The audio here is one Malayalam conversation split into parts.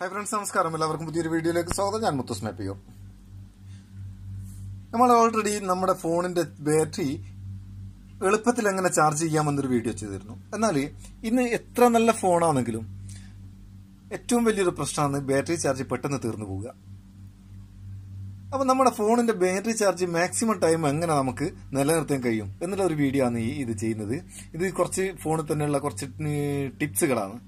ഹായ് ഫ്രണ്ട്സ് നമസ്കാരം എല്ലാവർക്കും പുതിയൊരു വീഡിയോയിലേക്ക് സ്വാഗതം ഞാൻ മുത്തുസ്മ പി നമ്മൾ ഓൾറെഡി നമ്മുടെ ഫോണിന്റെ ബാറ്ററി എളുപ്പത്തിൽ എങ്ങനെ ചാർജ് ചെയ്യാമെന്നൊരു വീഡിയോ ചെയ്തിരുന്നു എന്നാൽ ഇന്ന് എത്ര നല്ല ഫോണാണെങ്കിലും ഏറ്റവും വലിയൊരു പ്രശ്നമാണ് ബാറ്ററി ചാർജ് പെട്ടെന്ന് തീർന്നു പോവുക അപ്പോൾ നമ്മുടെ ഫോണിന്റെ ബാറ്ററി ചാർജ് മാക്സിമം ടൈം എങ്ങനെ നമുക്ക് നിലനിർത്താൻ കഴിയും എന്നുള്ള ഒരു വീഡിയോ ആണ് ഈ ഇത് ചെയ്യുന്നത് ഇത് കുറച്ച് ഫോണിൽ തന്നെയുള്ള കുറച്ച് ടിപ്സുകളാണ്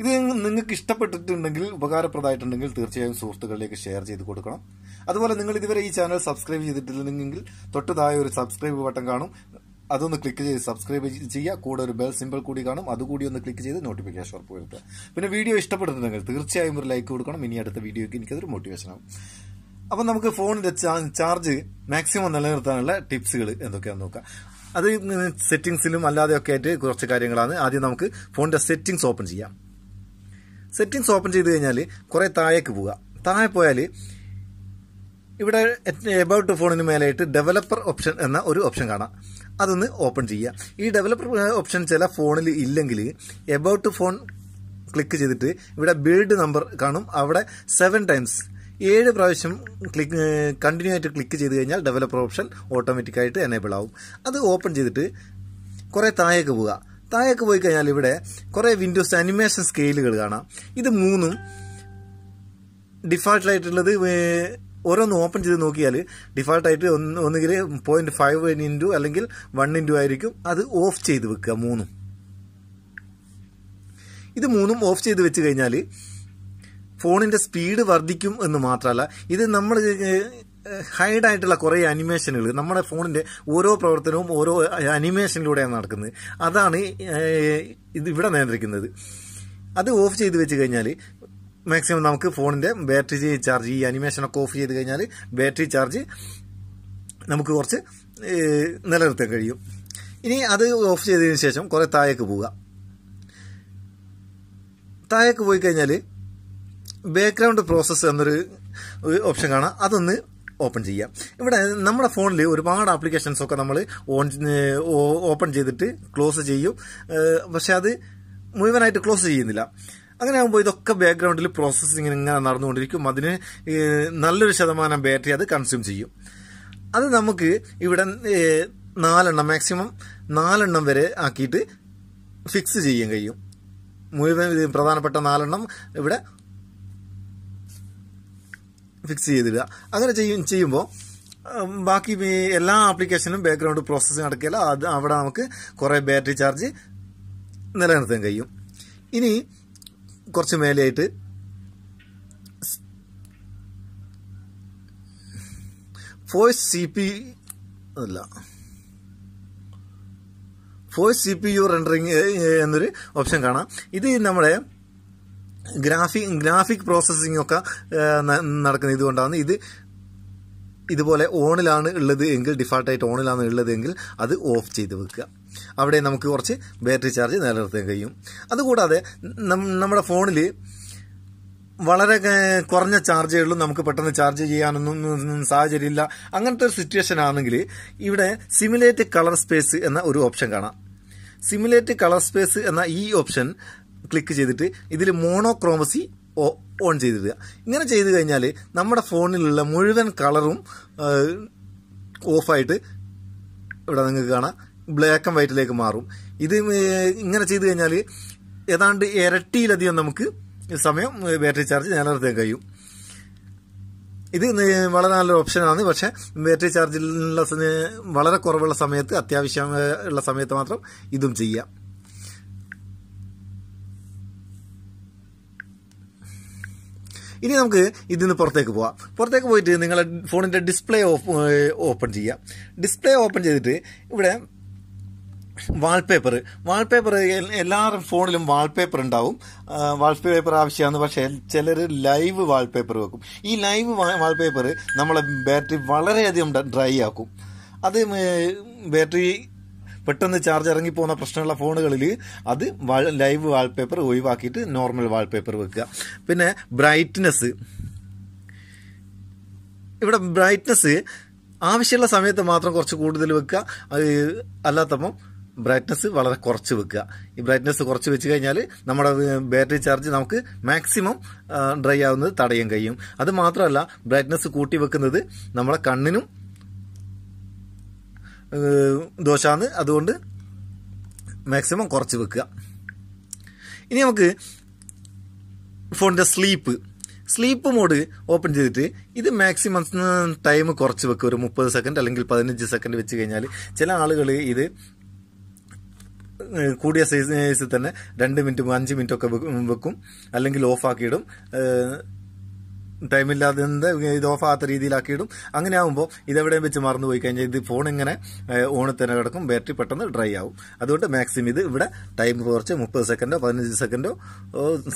ഇത് നിങ്ങൾക്ക് ഇഷ്ടപ്പെട്ടിട്ടുണ്ടെങ്കിൽ ഉപകാരപ്രദമായിട്ടുണ്ടെങ്കിൽ തീർച്ചയായും സുഹൃത്തുക്കളിലേക്ക് ഷെയർ ചെയ്ത് കൊടുക്കണം അതുപോലെ നിങ്ങൾ ഇതുവരെ ഈ ചാനൽ സബ്സ്ക്രൈബ് ചെയ്തിട്ടില്ലെങ്കിൽ തൊട്ടതായ ഒരു സബ്സ്ക്രൈബ് ബട്ടൺ കാണും അതൊന്ന് ക്ലിക്ക് ചെയ്ത് സബ്സ്ക്രൈബ് ചെയ്യുക കൂടെ ഒരു ബെൽ സിമ്പിൾ കൂടി കാണും അതുകൂടി ഒന്ന് ക്ലിക്ക് ചെയ്ത് നോട്ടിഫിക്കേഷൻ ഉറപ്പ് വരുത്തുക പിന്നെ വീഡിയോ ഇഷ്ടപ്പെടുന്നുണ്ടെങ്കിൽ തീർച്ചയായും ഒരു ലൈക്ക് കൊടുക്കണം ഇനി അടുത്ത വീഡിയോയ്ക്ക് എനിക്കതൊരു മോട്ടിവേഷൻ ആവും അപ്പം നമുക്ക് ഫോണിൻ്റെ ചാർജ് മാക്സിമം നിലനിർത്താനുള്ള ടിപ്സുകൾ എന്തൊക്കെയാണെന്ന് നോക്കാം അത് സെറ്റിങ്സിലും അല്ലാതെയൊക്കെ ആയിട്ട് കുറച്ച് കാര്യങ്ങളാണ് ആദ്യം നമുക്ക് ഫോണിൻ്റെ സെറ്റിങ്സ് ഓപ്പൺ ചെയ്യാം സെറ്റിങ്സ് ഓപ്പൺ ചെയ്ത് കഴിഞ്ഞാൽ കുറേ താഴേക്ക് പോവുക താഴെ പോയാൽ ഇവിടെ എബൌട്ട് ഫോണിന് മേലായിട്ട് ഡെവലപ്പർ ഓപ്ഷൻ എന്ന ഒരു ഓപ്ഷൻ കാണാം അതൊന്ന് ഓപ്പൺ ചെയ്യുക ഈ ഡെവലപ്പർ ഓപ്ഷൻ ചില ഫോണിൽ ഇല്ലെങ്കിൽ എബൌട്ട് ഫോൺ ക്ലിക്ക് ചെയ്തിട്ട് ഇവിടെ ബിൽഡ് നമ്പർ കാണും അവിടെ സെവൻ ടൈംസ് ഏഴ് പ്രാവശ്യം ക്ലിക്ക് കണ്ടിന്യൂ ആയിട്ട് ക്ലിക്ക് ചെയ്ത് കഴിഞ്ഞാൽ ഡെവലപ്പർ ഓപ്ഷൻ ഓട്ടോമാറ്റിക്കായിട്ട് എനേബിൾ ആവും അത് ഓപ്പൺ ചെയ്തിട്ട് കുറേ താഴേക്ക് പോവുക താഴേക്ക് പോയി കഴിഞ്ഞാൽ ഇവിടെ കുറെ വിൻഡോസ് അനിമേഷൻ സ്കെയിലുകൾ കാണാം ഇത് മൂന്നും ഡിഫാൾട്ടായിട്ടുള്ളത് ഓരോന്ന് ഓപ്പൺ ചെയ്ത് നോക്കിയാൽ ഡിഫാൾട്ടായിട്ട് ഒന്ന് ഒന്നുകിൽ പോയിന്റ് ഫൈവ് ഇൻറ്റു അല്ലെങ്കിൽ വൺ ഇൻറ്റു ആയിരിക്കും അത് ഓഫ് ചെയ്ത് വെക്കുക മൂന്നും ഇത് മൂന്നും ഓഫ് ചെയ്ത് വെച്ച് കഴിഞ്ഞാൽ ഫോണിൻ്റെ സ്പീഡ് വർദ്ധിക്കും എന്ന് മാത്രമല്ല ഇത് നമ്മൾ ഹൈഡ് ആയിട്ടുള്ള കുറേ അനിമേഷനുകൾ നമ്മുടെ ഫോണിൻ്റെ ഓരോ പ്രവർത്തനവും ഓരോ അനിമേഷനിലൂടെയാണ് നടക്കുന്നത് അതാണ് ഇത് ഇവിടെ നിയന്ത്രിക്കുന്നത് അത് ഓഫ് ചെയ്ത് വെച്ച് കഴിഞ്ഞാൽ മാക്സിമം നമുക്ക് ഫോണിൻ്റെ ബാറ്ററി ചാർജ് ഈ അനിമേഷനൊക്കെ ഓഫ് ചെയ്ത് കഴിഞ്ഞാൽ ബാറ്ററി ചാർജ് നമുക്ക് കുറച്ച് നിലനിർത്താൻ കഴിയും ഇനി അത് ഓഫ് ചെയ്തതിന് ശേഷം കുറേ താഴേക്ക് പോവുക താഴേക്ക് പോയി കഴിഞ്ഞാൽ ബാക്ക്ഗ്രൗണ്ട് പ്രോസസ്സ് എന്നൊരു ഓപ്ഷൻ കാണാം അതൊന്ന് ഓപ്പൺ ചെയ്യാം ഇവിടെ നമ്മുടെ ഫോണിൽ ഒരുപാട് ആപ്ലിക്കേഷൻസ് ഒക്കെ നമ്മൾ ഓൺ ഓപ്പൺ ചെയ്തിട്ട് ക്ലോസ് ചെയ്യും പക്ഷെ അത് മുഴുവനായിട്ട് ക്ലോസ് ചെയ്യുന്നില്ല അങ്ങനെ ആകുമ്പോൾ ഇതൊക്കെ ബാക്ക്ഗ്രൗണ്ടിൽ പ്രോസസ്സിങ്ങിന് ഇങ്ങനെ നടന്നുകൊണ്ടിരിക്കും അതിന് നല്ലൊരു ശതമാനം ബാറ്ററി അത് കൺസ്യൂം ചെയ്യും അത് നമുക്ക് ഇവിടെ നാലെണ്ണം മാക്സിമം നാലെണ്ണം വരെ ആക്കിയിട്ട് ഫിക്സ് ചെയ്യാൻ കഴിയും മുഴുവൻ പ്രധാനപ്പെട്ട നാലെണ്ണം ഇവിടെ ഫിക്സ് ചെയ്തിടുക അങ്ങനെ ചെയ്യും ചെയ്യുമ്പോൾ ബാക്കി എല്ലാ ആപ്ലിക്കേഷനും ബാക്ക്ഗ്രൗണ്ട് പ്രോസസ്സിംഗ് നടക്കില്ല അത് അവിടെ നമുക്ക് കുറേ ബാറ്ററി ചാർജ് നിലനിർത്താൻ കഴിയും ഇനി കുറച്ച് മേലെയായിട്ട് ഫോയ്സ് സി പി അല്ല force C P U rendering എന്നൊരു ഓപ്ഷൻ കാണാം ഇത് നമ്മുടെ ഗ്രാഫിക് ഗ്രാഫിക് പ്രോസസ്സിംഗ് ഒക്കെ നടക്കുന്ന ഇതുകൊണ്ടാണ് ഇത് ഇതുപോലെ ഓണിലാണ് ഉള്ളത് എങ്കിൽ ഡിഫാൾട്ടായിട്ട് ഓണിലാണ് ഉള്ളത് എങ്കിൽ അത് ഓഫ് ചെയ്ത് വെക്കുക അവിടെ നമുക്ക് കുറച്ച് ബാറ്ററി ചാർജ് നിലനിർത്താൻ കഴിയും അതുകൂടാതെ നമ്മുടെ ഫോണിൽ വളരെ കുറഞ്ഞ ചാർജേ ഉള്ളൂ നമുക്ക് പെട്ടെന്ന് ചാർജ് ചെയ്യാനൊന്നും സാഹചര്യമില്ല അങ്ങനത്തെ ഒരു സിറ്റുവേഷൻ ആണെങ്കിൽ ഇവിടെ സിമുലേറ്റ് കളർ സ്പേസ് എന്ന ഒരു ഓപ്ഷൻ കാണാം സിമുലേറ്റ് കളർ സ്പേസ് എന്ന ഈ ഓപ്ഷൻ ക്ലിക്ക് ചെയ്തിട്ട് ഇതിൽ മോണോക്രോമസി ഓൺ ചെയ്തിടുക ഇങ്ങനെ ചെയ്ത് കഴിഞ്ഞാൽ നമ്മുടെ ഫോണിലുള്ള മുഴുവൻ കളറും ഓഫായിട്ട് ഇവിടെ നിങ്ങൾക്ക് കാണാം ബ്ലാക്ക് ആൻഡ് വൈറ്റിലേക്ക് മാറും ഇത് ഇങ്ങനെ ചെയ്ത് കഴിഞ്ഞാൽ ഏതാണ്ട് ഇരട്ടിയിലധികം നമുക്ക് സമയം ബാറ്ററി ചാർജ് നിലനിർത്താൻ കഴിയും ഇത് വളരെ നല്ല ഓപ്ഷനാണ് പക്ഷേ ബാറ്ററി ചാർജിലുള്ള വളരെ കുറവുള്ള സമയത്ത് അത്യാവശ്യമുള്ള സമയത്ത് മാത്രം ഇതും ചെയ്യാം ഇനി നമുക്ക് ഇതിൽ നിന്ന് പുറത്തേക്ക് പോവാം പുറത്തേക്ക് പോയിട്ട് നിങ്ങളുടെ ഫോണിൻ്റെ ഡിസ്പ്ലേ ഓപ്പൺ ചെയ്യാം ഡിസ്പ്ലേ ഓപ്പൺ ചെയ്തിട്ട് ഇവിടെ വാൾപേപ്പർ വാൾപേപ്പർ എല്ലാവരും ഫോണിലും വാൾപേപ്പർ ഉണ്ടാവും വാൾപേപ്പർ ആവശ്യമാണ് പക്ഷേ ചിലർ ലൈവ് വാൾപേപ്പർ വെക്കും ഈ ലൈവ് വാൾപേപ്പർ നമ്മളെ ബാറ്ററി വളരെയധികം ഡ്രൈ ആക്കും അത് ബാറ്ററി പെട്ടെന്ന് ചാർജ് ഇറങ്ങിപ്പോകുന്ന പ്രശ്നമുള്ള ഫോണുകളിൽ അത് ലൈവ് വാൾപേപ്പർ ഒഴിവാക്കിയിട്ട് നോർമൽ വാൾപേപ്പർ വെക്കുക പിന്നെ ബ്രൈറ്റ്നെസ് ഇവിടെ ബ്രൈറ്റ്നെസ് ആവശ്യമുള്ള സമയത്ത് മാത്രം കുറച്ച് കൂടുതൽ വെക്കുക അത് അല്ലാത്തപ്പം ബ്രൈറ്റ്നസ് വളരെ കുറച്ച് വെക്കുക ഈ ബ്രൈറ്റ്നസ് കുറച്ച് വെച്ച് കഴിഞ്ഞാൽ നമ്മുടെ ബാറ്ററി ചാർജ് നമുക്ക് മാക്സിമം ഡ്രൈ ആവുന്നത് തടയാൻ കഴിയും അത് മാത്രമല്ല ബ്രൈറ്റ്നസ് കൂട്ടി വെക്കുന്നത് നമ്മുടെ കണ്ണിനും ദോഷമാണ് അതുകൊണ്ട് മാക്സിമം കുറച്ച് വെക്കുക ഇനി നമുക്ക് ഫോണിൻ്റെ സ്ലീപ്പ് സ്ലീപ്പ് മോഡ് ഓപ്പൺ ചെയ്തിട്ട് ഇത് മാക്സിമം ടൈം കുറച്ച് വെക്കുക ഒരു മുപ്പത് സെക്കൻഡ് അല്ലെങ്കിൽ പതിനഞ്ച് സെക്കൻഡ് വെച്ച് കഴിഞ്ഞാൽ ചില ആളുകൾ ഇത് കൂടിയ സൈസിൽ തന്നെ രണ്ട് മിനിറ്റ് അഞ്ച് മിനിറ്റ് ഒക്കെ വെക്കും അല്ലെങ്കിൽ ഓഫാക്കിയിടും ടൈമില്ലാതെ ഇത് ഓഫാകാത്ത രീതിയിലാക്കി ഇടും അങ്ങനെ ആകുമ്പോൾ ഇതെവിടെയും വെച്ച് മറന്നു പോയി കഴിഞ്ഞാൽ ഇത് ഫോൺ ഇങ്ങനെ ഓണിൽ തന്നെ കിടക്കും ബാറ്ററി പെട്ടെന്ന് ഡ്രൈ ആവും അതുകൊണ്ട് മാക്സിമം ഇത് ഇവിടെ ടൈം കുറച്ച് മുപ്പത് സെക്കൻഡോ പതിനഞ്ച് സെക്കൻഡോ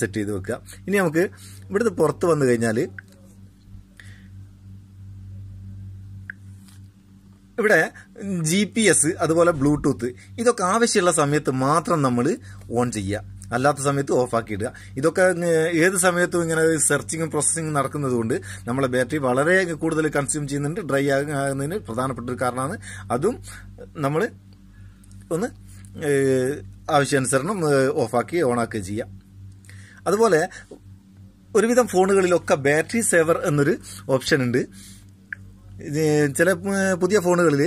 സെറ്റ് ചെയ്ത് വെക്കുക ഇനി നമുക്ക് ഇവിടുത്തെ പുറത്ത് വന്നു കഴിഞ്ഞാൽ ഇവിടെ ജി പി എസ് അതുപോലെ ബ്ലൂടൂത്ത് ഇതൊക്കെ ആവശ്യമുള്ള സമയത്ത് മാത്രം നമ്മൾ ഓൺ ചെയ്യുക അല്ലാത്ത സമയത്ത് ഓഫ് ആക്കി ഇടുക ഇതൊക്കെ ഏത് സമയത്തും ഇങ്ങനെ സെർച്ചിങ്ങും പ്രോസസ്സിങ്ങും നടക്കുന്നതുകൊണ്ട് നമ്മളെ ബാറ്ററി വളരെ കൂടുതൽ കൺസ്യൂം ചെയ്യുന്നുണ്ട് ഡ്രൈ ആകുന്നതിന് പ്രധാനപ്പെട്ട ഒരു കാരണമാണ് അതും നമ്മൾ ഒന്ന് ആവശ്യാനുസരണം ഓഫാക്കി ഓണാക്കുകയും ചെയ്യാം അതുപോലെ ഒരുവിധം ഫോണുകളിലൊക്കെ ബാറ്ററി സേവർ എന്നൊരു ഓപ്ഷൻ ഉണ്ട് ചില പുതിയ ഫോണുകളിൽ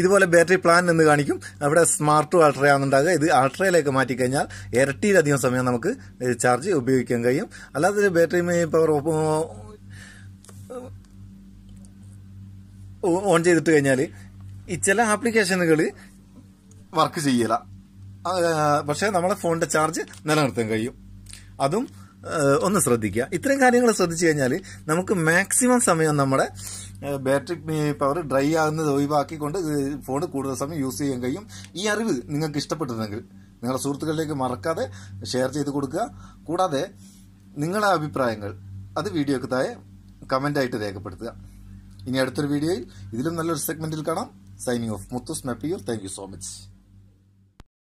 ഇതുപോലെ ബാറ്ററി പ്ലാൻ എന്ന് കാണിക്കും അവിടെ സ്മാർട്ട് ടു ആണെന്നുണ്ടാകുക ഇത് ആൾട്രയിലേക്ക് മാറ്റിക്കഴിഞ്ഞാൽ ഇരട്ടിയിലധികം സമയം നമുക്ക് ചാർജ് ഉപയോഗിക്കാൻ കഴിയും അല്ലാതെ ബാറ്ററി പവർ ഓൺ ചെയ്തിട്ട് കഴിഞ്ഞാൽ ഈ ചില ആപ്ലിക്കേഷനുകൾ വർക്ക് ചെയ്യില്ല പക്ഷേ നമ്മളെ ഫോണിൻ്റെ ചാർജ് നിലനിർത്താൻ കഴിയും അതും ഒന്ന് ശ്രദ്ധിക്കുക ഇത്രയും കാര്യങ്ങൾ ശ്രദ്ധിച്ചു കഴിഞ്ഞാൽ നമുക്ക് മാക്സിമം സമയം നമ്മുടെ ബാറ്ററി പവർ ഡ്രൈ ആകുന്നത് ഒഴിവാക്കിക്കൊണ്ട് ഫോൺ കൂടുതൽ സമയം യൂസ് ചെയ്യാൻ കഴിയും ഈ അറിവ് നിങ്ങൾക്ക് ഇഷ്ടപ്പെട്ടിരുന്നെങ്കിൽ നിങ്ങളുടെ സുഹൃത്തുക്കളിലേക്ക് മറക്കാതെ ഷെയർ ചെയ്ത് കൊടുക്കുക കൂടാതെ നിങ്ങളുടെ അഭിപ്രായങ്ങൾ അത് വീഡിയോക്ക് താഴെ കമൻ്റായിട്ട് രേഖപ്പെടുത്തുക ഇനി അടുത്തൊരു വീഡിയോയിൽ ഇതിലും നല്ലൊരു സെഗ്മെൻറ്റിൽ കാണാം signing off Muthus Nappiyoor thank so much